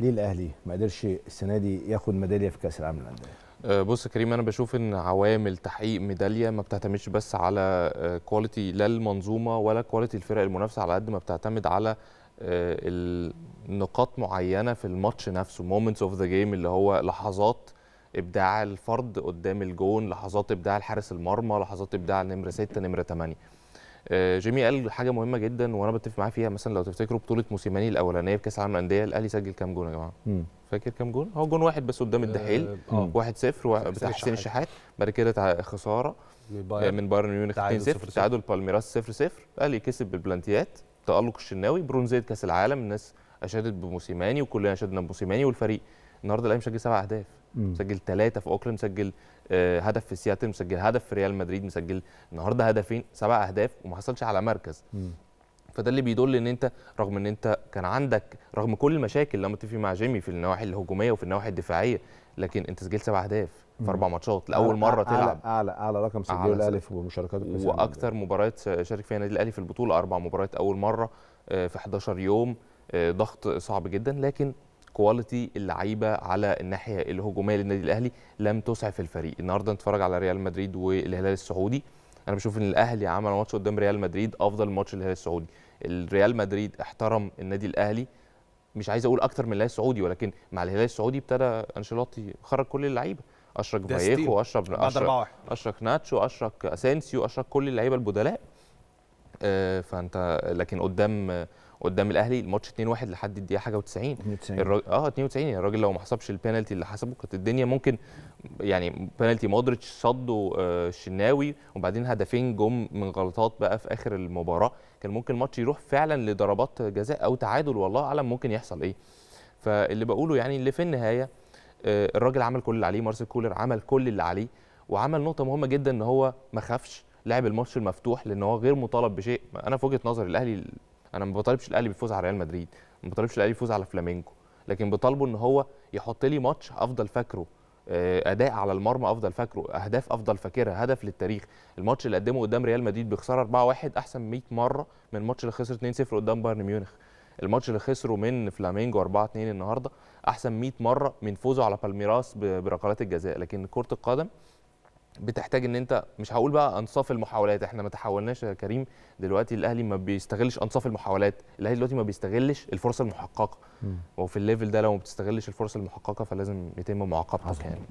ليه الاهلي ما قدرش السنه دي ياخد ميداليه في كاس العالم للانديه أه، بص كريم انا بشوف ان عوامل تحقيق ميداليه ما بتعتمدش بس على كواليتي أه، لا المنظومه ولا كواليتي الفرق المنافسه على قد ما بتعتمد على أه، النقاط معينه في الماتش نفسه مومنتس اوف ذا جيم اللي هو لحظات ابداع الفرد قدام الجون لحظات ابداع حارس المرمى لحظات ابداع نمره 6 نمره 8 آه، جيمي قال حاجه مهمه جدا وانا بتفق معاه فيها مثلا لو تفتكروا بطوله موسيماني الاولانيه في كاس العالم للانديه الاهلي سجل كام جون يا جماعه؟ فاكر كام جون؟ هو جون واحد بس قدام آه، الدحيل 1-0 بتاع حسين الشحات بعد كده خساره من بايرن آه، ميونخ 2-0 تعادل بالميراس 0-0 الاهلي كسب بالبلانتيات تالق الشناوي برونزيه كاس العالم الناس اشادت بموسيماني وكلنا اشدنا بموسيماني والفريق النهارده الاهلي مسجل سبع اهداف مسجل ثلاثه في اوكلاند مسجل آه، هدف في سياتل مسجل هدف في ريال مدريد مسجل النهارده هدفين سبع اهداف وما حصلش على مركز مم. فده اللي بيدل ان انت رغم ان انت كان عندك رغم كل المشاكل لما تفي مع جيمي في النواحي الهجوميه وفي النواحي الدفاعيه لكن انت سجلت سبع اهداف في اربع ماتشات لاول مره تلعب اعلى اعلى أعلى رقم سجله الاهلي في مشاركاته في واكثر مباريات شارك فيها النادي الاهلي في البطوله اربع مباريات اول مره آه، في 11 يوم آه، ضغط صعب جدا لكن كواليتي اللعيبه على الناحيه الهجوميه للنادي الاهلي لم تسعف الفريق النهارده نتفرج على ريال مدريد والهلال السعودي انا بشوف ان الاهلي عمل ماتش قدام ريال مدريد افضل ماتش للهلال السعودي الريال مدريد احترم النادي الاهلي مش عايز اقول اكتر من الهلال السعودي ولكن مع الهلال السعودي ابتدى انشيلوتي خرج كل اللعيبه اشرك فايخو اشرك اشرك ناتشو اشرك اسانسيو اشرك كل اللعيبه البدلاء آه، فانت لكن قدام قدام الاهلي الماتش 2-1 لحد الدقيقه حاجه و90 الراجل اه 92 يعني الراجل لو ما حسبش البينالتي اللي حسبه كانت الدنيا ممكن يعني بينالتي مودريتش صده آه الشناوي وبعدين هدفين جم من غلطات بقى في اخر المباراه كان ممكن الماتش يروح فعلا لضربات جزاء او تعادل والله اعلم ممكن يحصل ايه فاللي بقوله يعني اللي في النهايه آه الراجل عمل كل اللي عليه مارسيل كولر عمل كل اللي عليه وعمل نقطه مهمه جدا ان هو ما خافش لعب الماتش المفتوح لان هو غير مطالب بشيء انا في وجهه نظري الاهلي انا ما بطالبش الاهلي بيفوز على ريال مدريد ما بطالبش الاهلي يفوز على فلامينكو لكن بطالبه ان هو يحط لي ماتش افضل فاكره آه، اداء على المرمى افضل فاكره اهداف افضل فاكرها هدف للتاريخ الماتش اللي قدمه قدام ريال مدريد بخساره 4-1 احسن 100 مره من الماتش اللي خسر 2-0 قدام بايرن ميونخ الماتش اللي خسره من فلامينجو 4-2 النهارده احسن 100 مره من فوزه على بالميراس بركلات الجزاء لكن كره القدم بتحتاج ان انت مش هقول بقى انصاف المحاولات احنا ما تحولناش يا كريم دلوقتي الاهلي ما بيستغلش انصاف المحاولات الاهلي دلوقتي ما بيستغلش الفرصه المحققه وفي الليفل ده لو ما بتستغلش الفرصه المحققه فلازم يتم معاقبتك يعني